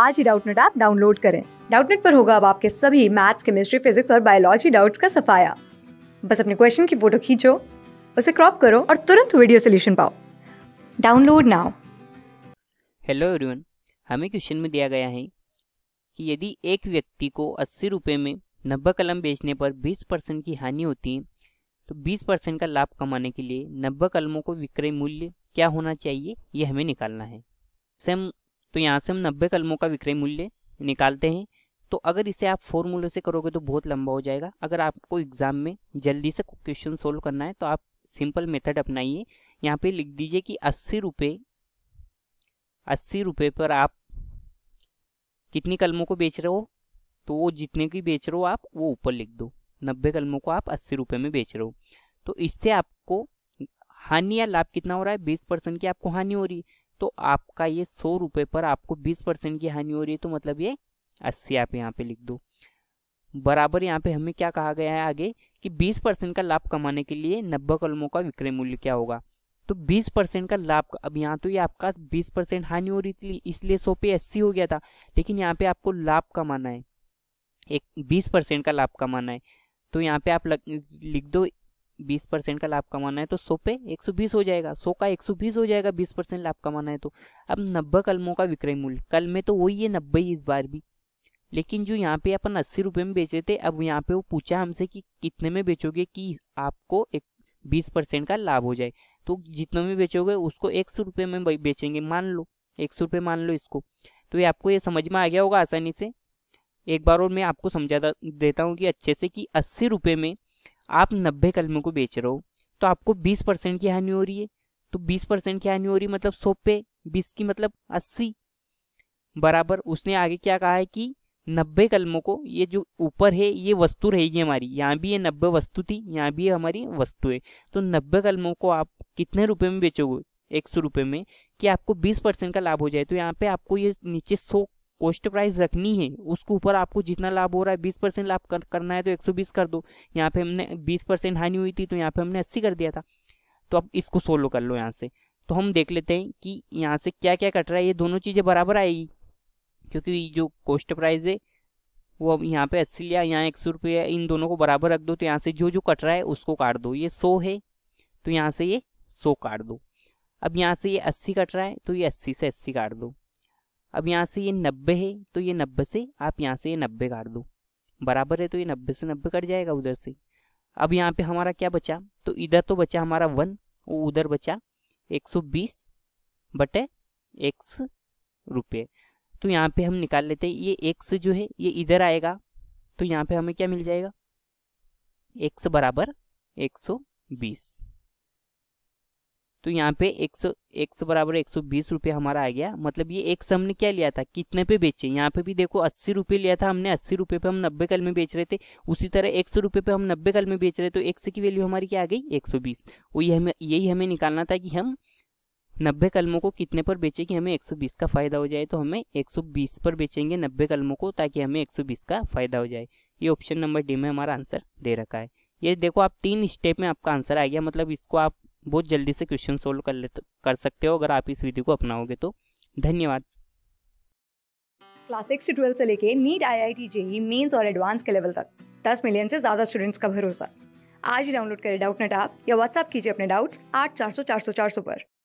आज ही Doubtnut app download करें डाउटनेट पर होगा अब आपके सभी मैथ्स केमिस्ट्री फिजिक्स और बायोलॉजी डाउट्स का सफाया बस अपने क्वेश्चन की फोटो खींचो उसे क्रॉप करो और तुरंत वीडियो सोल्यूशन पाओ डाउनलोड नाउ हेलो एवरीवन हमें क्वेश्चन में दिया गया है कि यदि एक व्यक्ति को अस्सी रुपये में नब्बे कलम बेचने पर 20 परसेंट की हानि होती है तो 20 परसेंट का लाभ कमाने के लिए नब्बे कलमों को विक्रय मूल्य क्या होना चाहिए ये हमें निकालना है सेम तो यहाँ से हम नब्बे कलमों का विक्रय मूल्य निकालते हैं तो अगर इसे आप फॉर्मूले से करोगे तो बहुत लंबा हो जाएगा अगर आपको एग्जाम में जल्दी से क्वेश्चन सोल्व करना है तो आप सिंपल मेथड अपनाइए यहाँ पे लिख दीजिए कि अस्सी रुपये अस्सी रुपये पर आप कितनी कलमों को बेच रहे हो तो वो जितने की बेच रहे हो आप वो ऊपर लिख दो नब्बे कलमों को आप अस्सी रुपये में बेच रहे हो तो इससे आपको हानि या लाभ कितना हो रहा है बीस परसेंट की आपको हानि हो रही है तो आपका ये सौ रुपये पर आपको बीस परसेंट की हानि हो रही है तो मतलब ये अस्सी आप यहाँ पे लिख दो बराबर यहाँ पे हमें क्या कहा गया है आगे कि 20 परसेंट का लाभ कमाने के लिए नब्बे कलमों का विक्रय मूल्य क्या होगा तो 20 परसेंट का लाभ अब यहाँ तो ये आपका 20 परसेंट हानि हो रही थी इसलिए सौ पे अस्सी हो गया था लेकिन यहाँ पे आपको लाभ कमाना है एक बीस परसेंट का लाभ कमाना है तो यहाँ पे आप लग, लिख दो बीस परसेंट का लाभ कमाना है तो सौ पे एक सौ बीस हो जाएगा सौ का एक सौ बीस हो जाएगा बीस परसेंट लाभ कमाना है तो अब नब्बे कलमों का विक्रय मूल्य कल में तो वही है नब्बे इस बार भी लेकिन जो यहाँ पे अपन अस्सी रुपये में बेच रहे थे अब यहाँ पे वो पूछा हमसे कि कितने में बेचोगे कि आपको एक बीस परसेंट का लाभ हो जाए तो जितने में बेचोगे उसको एक सौ रुपये में बेचेंगे मान लो एक सौ रुपये मान लो इसको तो ये आपको ये समझ में आ गया होगा आसानी से एक बार और मैं आपको समझा देता हूँ कि अच्छे से कि अस्सी रुपये में आप नब्बे कलमों को बेच रहे हो तो आपको बीस परसेंट की हानि हो रही है तो बीस परसेंट की हानि हो रही मतलब सौ पे बीस की मतलब अस्सी बराबर उसने आगे क्या कहा है कि नब्बे कलमों को ये जो ऊपर है ये वस्तु रहेगी हमारी यहाँ भी ये नब्बे वस्तु थी यहाँ भी ये हमारी वस्तु है तो नब्बे कलमों को आप कितने रुपए में बेचोगे एक सौ रुपये में कि आपको बीस परसेंट का लाभ हो जाए तो यहाँ पे आपको ये नीचे सौ कॉस्ट प्राइस रखनी है उसके ऊपर आपको जितना लाभ हो रहा है बीस परसेंट लाभ कर, करना है तो एक सौ बीस कर दो यहाँ पे हमने बीस परसेंट हानि हुई थी तो यहाँ पे हमने अस्सी कर दिया था तो अब इसको सोलो कर लो यहाँ से तो हम देख लेते हैं कि यहाँ से क्या क्या कट रहा है ये दोनों चीज़ें बराबर आएगी क्योंकि जो कॉस्ट प्राइस है वो अब यहाँ पे अस्सी लिया यहाँ एक सौ रुपया इन दोनों को बराबर रख दो तो यहाँ से जो जो कट रहा है उसको काट दो ये सौ है तो यहाँ से ये सौ काट दो अब यहाँ से ये अस्सी कट रहा है तो ये अस्सी से अस्सी काट दो अब यहाँ से ये नब्बे है तो ये नब्बे से आप यहाँ से ये नब्बे काट दो बराबर है तो ये नब्बे से नब्बे कट जाएगा उधर से अब यहाँ पे हमारा क्या बचा तो इधर तो बचा हमारा वन उधर बचा एक सौ बीस बटे एक्स रुपये तो यहाँ पे हम निकाल लेते हैं ये एक्स जो है ये इधर आएगा तो यहाँ पे हमें क्या मिल जाएगा एक्स बराबर एक सौ बीस तो यहाँ पे एक सौ एक सौ बराबर एक सौ बीस रुपये हमारा आ गया मतलब ये एक हमने क्या लिया था कितने पे बेचे यहाँ पे भी देखो अस्सी रुपये लिया था हमने अस्सी रुपये पे हम नब्बे कल में बेच रहे थे उसी तरह एक सौ रुपये पे हम नब्बे कल में बेच रहे तो एक की वैल्यू हमारी क्या आ गई एक सौ बीस हमें यही हमें निकालना था कि हम नब्बे कलमों को कितने पर बेचे कि हमें 120 का फ़ायदा हो जाए तो हमें 120 पर बेचेंगे नब्बे कलमों को ताकि हमें 120 का फ़ायदा हो जाए ये ऑप्शन नंबर डी में हमारा आंसर दे रखा है ये देखो आप तीन स्टेप में आपका आंसर आ गया मतलब इसको आप बहुत जल्दी से क्वेश्चन सोल्व कर ले कर सकते हो अगर आप इस विधि को अपनाओगे तो धन्यवाद क्लास सिक्स से ट्वेल्थ से लेके NEET I I T JEE mains और एडवांस के लेवल तक दस मिलियन से ज़्यादा स्टूडेंट्स का भरोसा आज ही डाउनलोड करें डाउट नेट या व्हाट्सअप कीजिए अपने डाउट्स आठ चार सौ चार सौ चार सौ पर